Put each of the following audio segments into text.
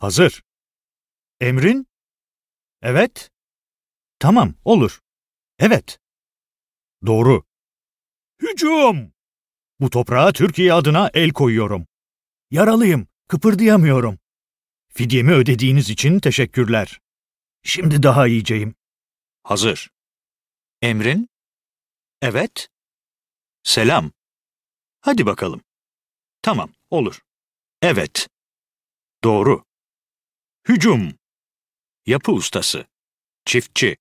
Hazır. Emrin? Evet. Tamam, olur. Evet. Doğru. Hücum! Bu toprağa Türkiye adına el koyuyorum. Yaralıyım, kıpırdayamıyorum. Fidyemi ödediğiniz için teşekkürler. Şimdi daha iyiceyim. Hazır. Emrin? Evet. Selam. Hadi bakalım. Tamam, olur. Evet. Doğru. Hücum. Yapı ustası. Çiftçi.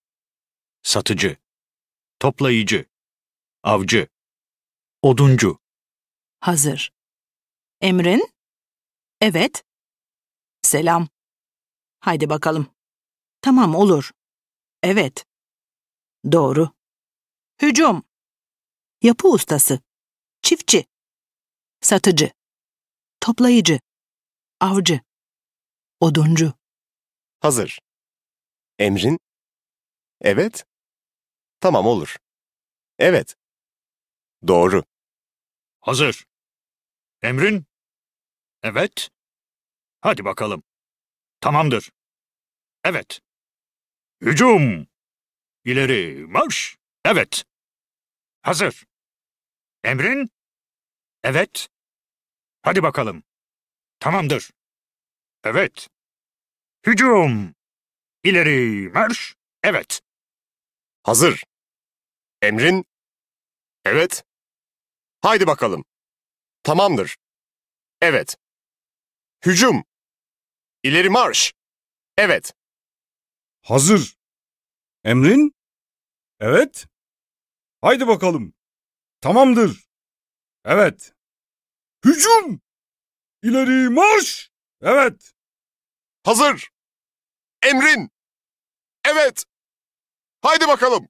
Satıcı. Toplayıcı. Avcı. Oduncu. Hazır. Emrin? Evet. Selam. Haydi bakalım. Tamam olur. Evet. Doğru. Hücum. Yapı ustası. Çiftçi. Satıcı. Toplayıcı. Avcı. Oduncu. Hazır. Emrin. Evet. Tamam olur. Evet. Doğru. Hazır. Emrin. Evet. Hadi bakalım. Tamamdır. Evet. Hücum. İleri marş. Evet. Hazır. Emrin. Evet. Hadi bakalım. Tamamdır. Evet. Hücum! İleri marş! Evet. Hazır. Emrin? Evet. Haydi bakalım. Tamamdır. Evet. Hücum! İleri marş! Evet. Hazır. Emrin? Evet. Haydi bakalım. Tamamdır. Evet. Hücum! İleri marş! Evet. Hazır. Emrin. Evet. Haydi bakalım.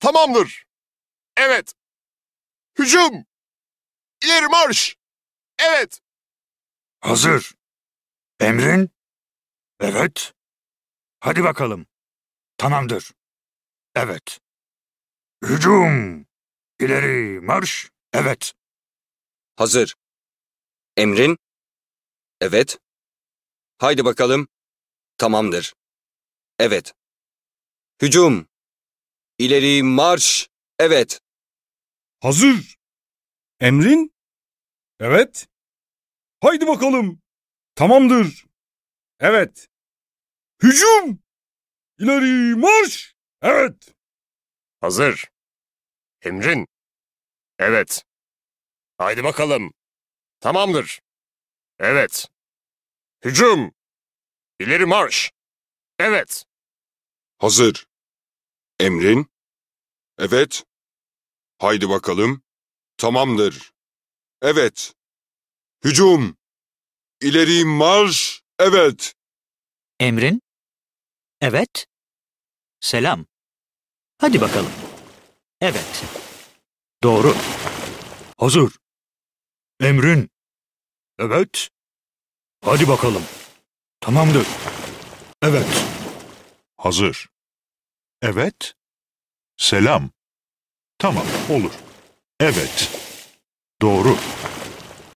Tamamdır. Evet. Hücum. İleri marş. Evet. Hazır. Emrin. Evet. Hadi bakalım. Tamamdır. Evet. Hücum. İleri marş. Evet. Hazır. Emrin. Evet. Haydi bakalım. Tamamdır. Evet. Hücum. İleri marş. Evet. Hazır. Emrin? Evet. Haydi bakalım. Tamamdır. Evet. Hücum. İleri marş. Evet. Hazır. Emrin. Evet. Haydi bakalım. Tamamdır. Evet. Hücum. İleri marş. Evet. Hazır. Emrin. Evet. Haydi bakalım. Tamamdır. Evet. Hücum. İleri marş. Evet. Emrin. Evet. Selam. Hadi bakalım. Evet. Doğru. Hazır. Emrin. Evet. Hadi bakalım. Tamamdır. Evet. Hazır. Evet. Selam. Tamam, olur. Evet. Doğru.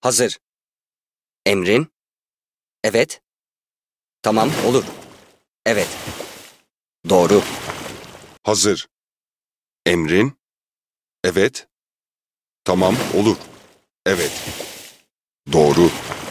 Hazır. Emrin. Evet. Tamam, olur. Evet. Doğru. Hazır. Emrin. Evet. Tamam, olur. Evet. Doğru.